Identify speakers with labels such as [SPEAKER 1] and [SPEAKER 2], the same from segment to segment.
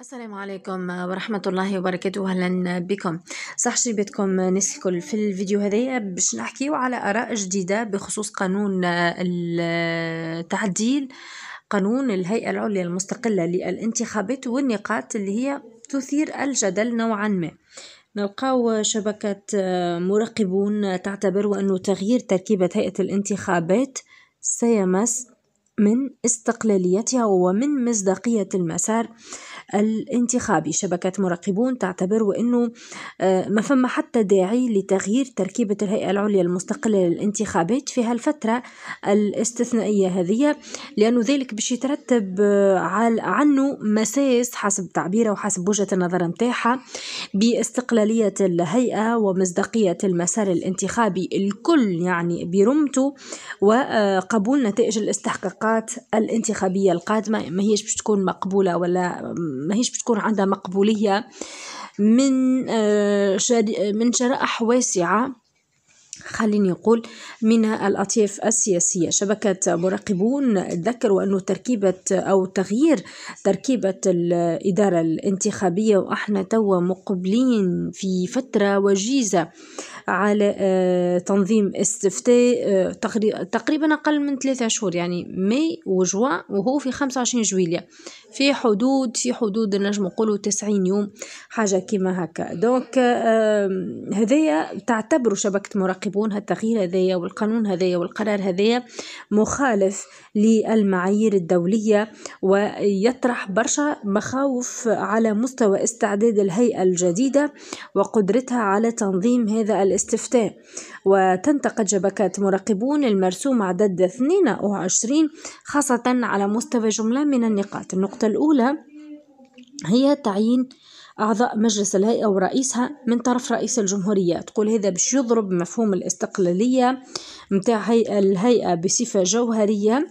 [SPEAKER 1] السلام عليكم ورحمة الله وبركاته أهلا بكم صح شبيتكم ناس الكل في الفيديو هذايا باش نحكيو على آراء جديدة بخصوص قانون التعديل قانون الهيئة العليا المستقلة للانتخابات والنقاط اللي هي تثير الجدل نوعا ما نلقاو شبكة مراقبون تعتبر أنه تغيير تركيبة هيئة الانتخابات سيمس من استقلاليتها ومن مصداقية المسار الانتخابي شبكة مراقبون تعتبر وأنه آه، ما فما حتى داعي لتغيير تركيبة الهيئة العليا المستقلة للانتخابات في هالفترة الاستثنائية هذه لأنه ذلك باش يترتب آه، عنه مساس حسب تعبيره وحسب وجهة النظر متاحة باستقلالية الهيئة ومصداقية المسار الانتخابي الكل يعني برمته آه، وقبول نتائج الاستحقاقات الحلقات الانتخابية القادمة ما هيش باش تكون مقبولة ولا ما هيش باش تكون عندها مقبولية من آه، من شرائح واسعة خليني نقول من الأطياف السياسية شبكة مراقبون تذكروا أنه تركيبة أو تغيير تركيبة الإدارة الانتخابية وإحنا توا مقبلين في فترة وجيزة على آه، تنظيم استفتاء آه، تقريبا أقل من ثلاثة شهور يعني ماي وجوان وهو في خمسة وعشرين جويلية في حدود في حدود نجم نقولوا تسعين يوم حاجة كيما هكا دونك آه، هذايا تعتبروا شبكة مراقبون هالتغيير هذايا والقانون هذايا والقرار هذايا مخالف للمعايير الدولية ويطرح برشا مخاوف على مستوى استعداد الهيئة الجديدة وقدرتها على تنظيم هذا الاستفتاء الاستفتاء وتنتقد شبكة مراقبون المرسوم عدد 22 خاصة على مستوى جملة من النقاط النقطة الأولى هي تعيين أعضاء مجلس الهيئة ورئيسها من طرف رئيس الجمهورية تقول هذا باش يضرب مفهوم الاستقلالية متاع الهيئة بصفة جوهرية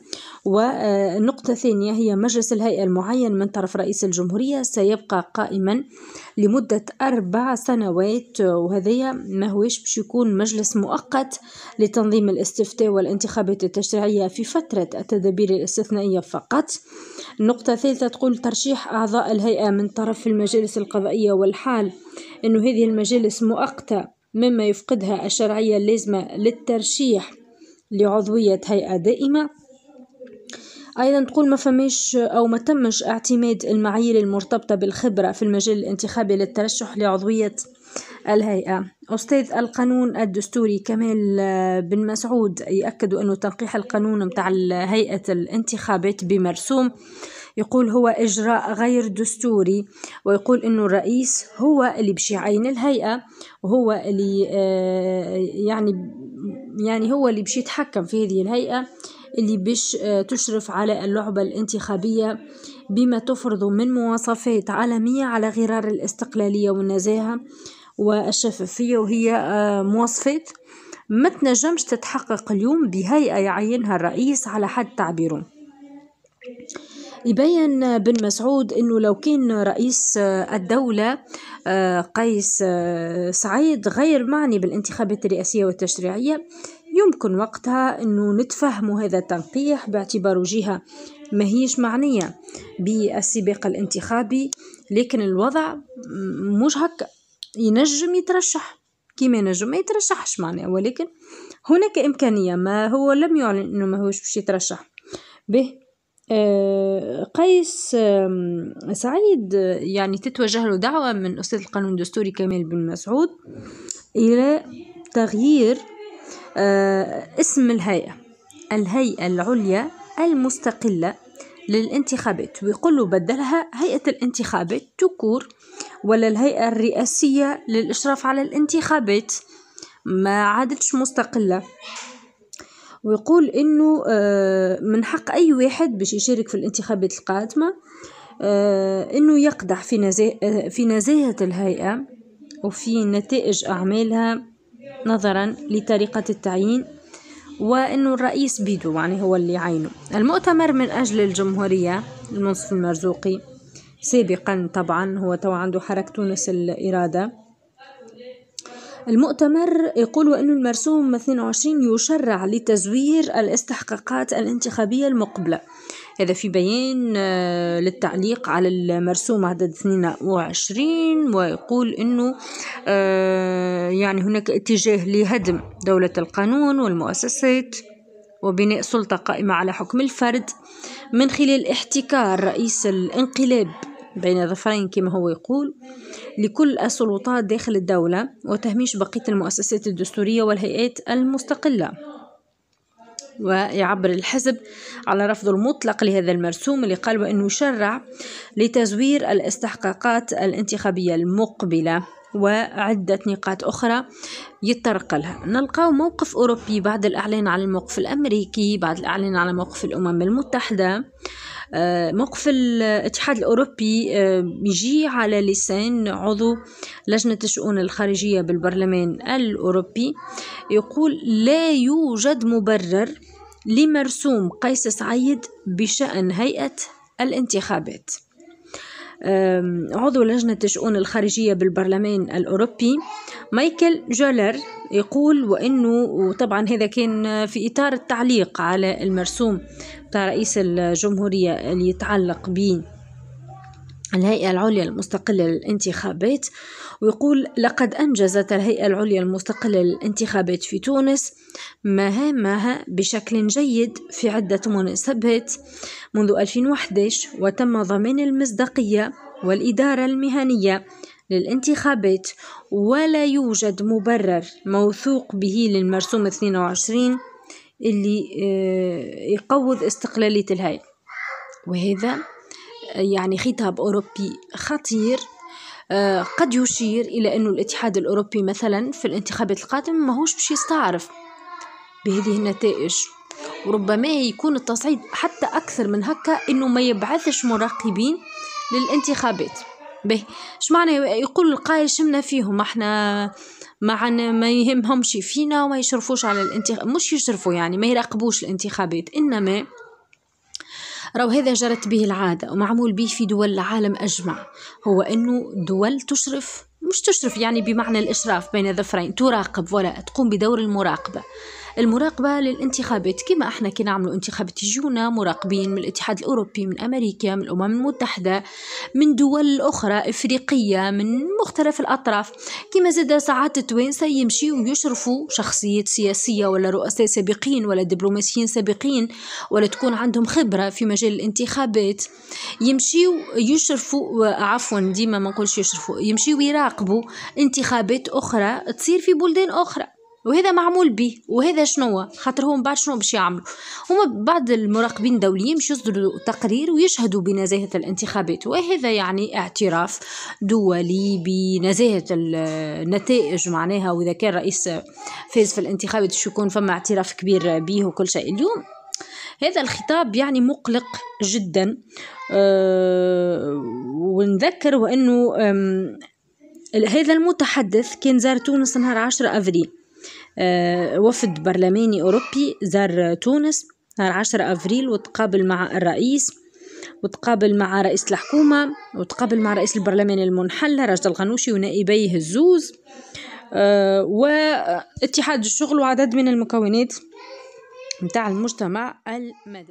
[SPEAKER 1] ونقطة ثانية هي مجلس الهيئة المعين من طرف رئيس الجمهورية سيبقى قائما لمدة أربع سنوات وهذا ما هوش باش يكون مجلس مؤقت لتنظيم الاستفتاء والانتخابات التشريعية في فترة التدابير الاستثنائية فقط النقطة الثالثة تقول ترشيح أعضاء الهيئة من طرف المجالس القضائية والحال أنه هذه المجالس مؤقتة مما يفقدها الشرعية اللازمة للترشيح لعضوية هيئة دائمة أيضا تقول ما فماش أو ما تمش اعتماد المعايير المرتبطة بالخبرة في المجال الانتخابي للترشح لعضوية الهيئة أستاذ القانون الدستوري كمال آه، بن مسعود يأكد أنه تنقيح القانون متاع هيئة الانتخابات بمرسوم يقول هو إجراء غير دستوري ويقول أنه الرئيس هو اللي بشي عين الهيئة وهو اللي آه، يعني يعني هو اللي بشي يتحكم في هذه الهيئة اللي باش آه، تشرف على اللعبة الانتخابية بما تفرض من مواصفات عالمية على غرار الاستقلالية والنزاهة والشفافية وهي آه، مواصفات ما تنجمش تتحقق اليوم بهيئة يعينها الرئيس على حد تعبيره يبين بن مسعود انه لو كان رئيس آه، الدوله آه، قيس سعيد غير معني بالانتخابات الرئاسيه والتشريعيه يمكن وقتها انه نتفهم هذا التنقيح باعتباره جهه ماهيش معنيه بالسباق الانتخابي لكن الوضع مش هكا ينجم يترشح كيما ينجم ما يترشحش معناها ولكن هناك إمكانية ما هو لم يعلن أنه ما هوش باش يترشح به آه، قيس سعيد يعني تتوجه له دعوة من أستاذ القانون الدستوري كمال بن مسعود إلى تغيير آه، اسم الهيئة الهيئة العليا المستقلة للانتخابات ويقول بدلها هيئة الانتخابات تكور ولا الهيئة الرئاسية للإشراف على الانتخابات ما عادتش مستقلة ويقول انه آه، من حق اي واحد باش يشارك في الانتخابات القادمه آه، انه يقدح في نزاهه آه، في نزاهه الهيئه وفي نتائج اعمالها نظرا لطريقه التعيين وانه الرئيس بيدو يعني هو اللي عينه المؤتمر من اجل الجمهوريه المنصف المرزوقي سابقا طبعا هو تو عنده حركة تونس الإرادة المؤتمر يقول أن المرسوم 22 يشرع لتزوير الاستحقاقات الانتخابية المقبلة هذا في بيان آه، للتعليق على المرسوم عدد 22 ويقول أنه آه، يعني هناك اتجاه لهدم دولة القانون والمؤسسات وبناء سلطة قائمة على حكم الفرد من خلال احتكار رئيس الانقلاب بين ظفرين كما هو يقول لكل السلطات داخل الدولة وتهميش بقية المؤسسات الدستورية والهيئات المستقلة ويعبر الحزب على رفضه المطلق لهذا المرسوم اللي قال وأنه شرع لتزوير الاستحقاقات الانتخابية المقبلة وعدة نقاط أخرى يتطرق لها نلقاو موقف أوروبي بعد الإعلان على الموقف الأمريكي بعد الإعلان على موقف الأمم المتحدة آه، موقف الاتحاد الأوروبي آه، يجي على لسان عضو لجنة الشؤون الخارجية بالبرلمان الأوروبي يقول لا يوجد مبرر لمرسوم قيس سعيد بشأن هيئة الانتخابات عضو لجنة الشؤون الخارجية بالبرلمان الأوروبي مايكل جولر يقول وأنه وطبعا هذا كان في إطار التعليق على المرسوم بتاع رئيس الجمهورية اللي يتعلق به الهيئة العليا المستقلة للانتخابات ويقول لقد أنجزت الهيئة العليا المستقلة للانتخابات في تونس مهامها بشكل جيد في عدة مناسبات منذ 2011 وتم ضمان المصداقية والإدارة المهنية للانتخابات ولا يوجد مبرر موثوق به للمرسوم 22 اللي آه، يقوض استقلالية الهيئة وهذا يعني خطاب أوروبي خطير آه، قد يشير إلى أن الاتحاد الأوروبي مثلا في الانتخابات القادمة ماهوش باش يستعرف بهذه النتائج وربما يكون التصعيد حتى أكثر من هكا أنه ما يبعثش مراقبين للانتخابات به اش معنى يقول القائل شمنا فيهم احنا معنا ما يهمهمش فينا وما يشرفوش على الانتخاب مش يشرفوا يعني ما يراقبوش الانتخابات انما راهو هذا جرت به العادة ومعمول به في دول العالم أجمع هو أنه دول تشرف مش تشرف يعني بمعنى الإشراف بين ظفرين تراقب ولا تقوم بدور المراقبة المراقبة للانتخابات كما احنا كي نعملوا انتخابات جونا مراقبين من الاتحاد الأوروبي من أمريكا من الأمم المتحدة من دول أخرى إفريقية من مختلف الأطراف كما زاد ساعات التوانسة يمشيوا ويشرفوا شخصيات سياسية ولا رؤساء سابقين ولا دبلوماسيين سابقين ولا تكون عندهم خبرة في مجال الانتخابات يمشيوا يشرفوا عفوا ديما ما نقولش يشرفوا يمشيوا يراقبوا يراقبوا انتخابات أخرى تصير في بلدان أخرى وهذا معمول به وهذا شنو خاطر هم بعد شنو باش يعملوا هما بعض المراقبين الدوليين باش يصدروا تقرير ويشهدوا بنزاهه الانتخابات وهذا يعني اعتراف دولي بنزاهه النتائج معناها واذا كان رئيس فاز في الانتخابات باش يكون فما اعتراف كبير به وكل شيء اليوم هذا الخطاب يعني مقلق جدا أه ونذكر وانه هذا المتحدث كان زار تونس نهار 10 أفريل آه، وفد برلماني أوروبي زار تونس نهار 10 أفريل وتقابل مع الرئيس وتقابل مع رئيس الحكومة وتقابل مع رئيس البرلمان المنحل رجل الغنوشي ونائبيه الزوز أه واتحاد الشغل وعدد من المكونات متاع المجتمع المدني